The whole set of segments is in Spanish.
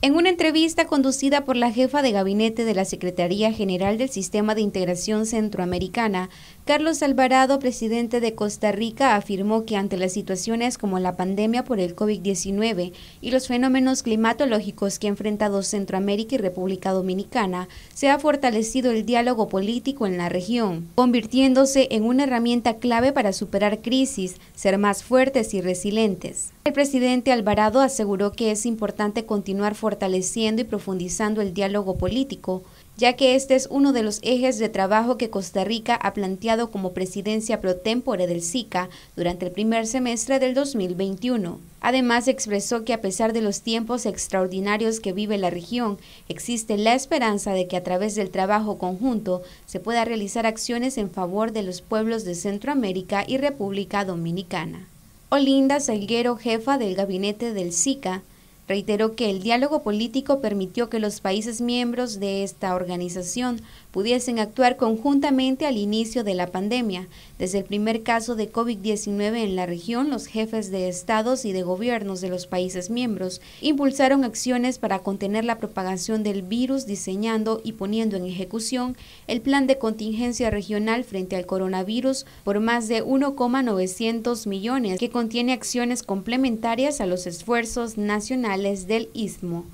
En una entrevista conducida por la jefa de gabinete de la Secretaría General del Sistema de Integración Centroamericana, Carlos Alvarado, presidente de Costa Rica, afirmó que ante las situaciones como la pandemia por el COVID-19 y los fenómenos climatológicos que ha enfrentado Centroamérica y República Dominicana, se ha fortalecido el diálogo político en la región, convirtiéndose en una herramienta clave para superar crisis, ser más fuertes y resilientes. El presidente Alvarado aseguró que es importante continuar fortaleciendo y profundizando el diálogo político ya que este es uno de los ejes de trabajo que Costa Rica ha planteado como presidencia pro tempore del SICA durante el primer semestre del 2021. Además, expresó que a pesar de los tiempos extraordinarios que vive la región, existe la esperanza de que a través del trabajo conjunto se pueda realizar acciones en favor de los pueblos de Centroamérica y República Dominicana. Olinda Salguero, jefa del gabinete del SICA, Reiteró que el diálogo político permitió que los países miembros de esta organización pudiesen actuar conjuntamente al inicio de la pandemia. Desde el primer caso de COVID-19 en la región, los jefes de estados y de gobiernos de los países miembros impulsaron acciones para contener la propagación del virus diseñando y poniendo en ejecución el plan de contingencia regional frente al coronavirus por más de 1,900 millones que contiene acciones complementarias a los esfuerzos nacionales del Istmo.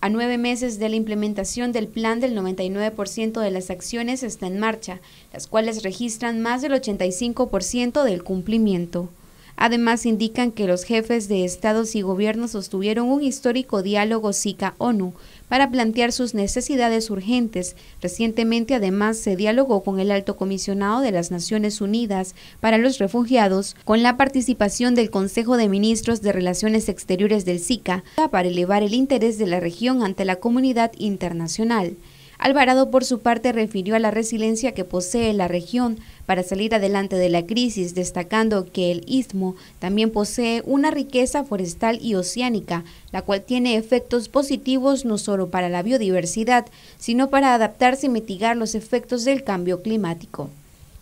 A nueve meses de la implementación del plan del 99% de las acciones está en marcha, las cuales registran más del 85% del cumplimiento. Además, indican que los jefes de estados y gobiernos sostuvieron un histórico diálogo SICA-ONU para plantear sus necesidades urgentes. Recientemente, además, se dialogó con el alto comisionado de las Naciones Unidas para los Refugiados, con la participación del Consejo de Ministros de Relaciones Exteriores del SICA, para elevar el interés de la región ante la comunidad internacional. Alvarado, por su parte, refirió a la resiliencia que posee la región para salir adelante de la crisis, destacando que el istmo también posee una riqueza forestal y oceánica, la cual tiene efectos positivos no solo para la biodiversidad, sino para adaptarse y mitigar los efectos del cambio climático.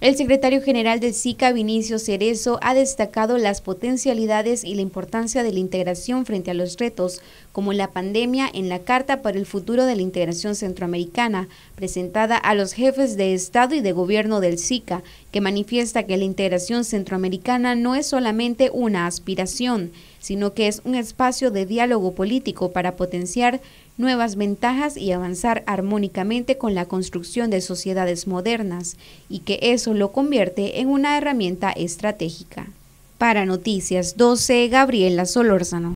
El secretario general del SICA, Vinicio Cerezo, ha destacado las potencialidades y la importancia de la integración frente a los retos, como la pandemia en la Carta para el Futuro de la Integración Centroamericana, presentada a los jefes de Estado y de Gobierno del SICA, que manifiesta que la integración centroamericana no es solamente una aspiración, sino que es un espacio de diálogo político para potenciar nuevas ventajas y avanzar armónicamente con la construcción de sociedades modernas y que eso lo convierte en una herramienta estratégica. Para Noticias 12, Gabriela Solórzano.